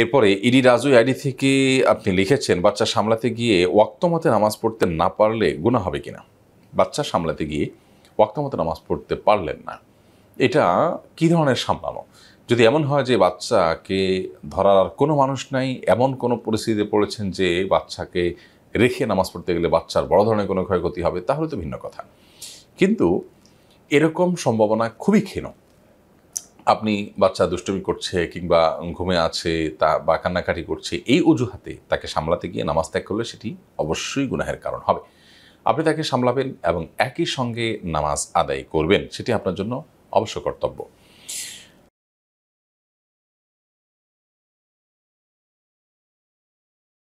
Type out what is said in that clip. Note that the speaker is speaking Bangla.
এরপরে ইডি রাজু আইডি থেকে আপনি লিখেছেন বাচ্চা সামলাতে গিয়ে ওয়াক্তমতে নামাজ পড়তে না পারলে গুণা হবে কিনা বাচ্চা সামলাতে গিয়ে ওয়াক্তমতে নামাজ পড়তে পারলেন না এটা কি ধরনের সামলানো যদি এমন হয় যে বাচ্চাকে ধরার আর কোনো মানুষ নাই এমন কোনো পরিস্থিতিতে পড়েছেন যে বাচ্চাকে রেখে নামাজ পড়তে গেলে বাচ্চার বড় ধরনের কোনো ক্ষয়ক্ষতি হবে তাহলে তো ভিন্ন কথা কিন্তু এরকম সম্ভাবনা খুবই ক্ষীণ আপনি বাচ্চা দুষ্টুমি করছে কিংবা ঘুমে আছে তা বা কান্নাকাটি করছে এই অজুহাতে তাকে সামলাতে গিয়ে নামাজ ত্যাগ করলে সেটি অবশ্যই গুনাহের কারণ হবে আপনি তাকে সামলাবেন এবং একই সঙ্গে নামাজ আদায় করবেন সেটি আপনার জন্য অবশ্য কর্তব্য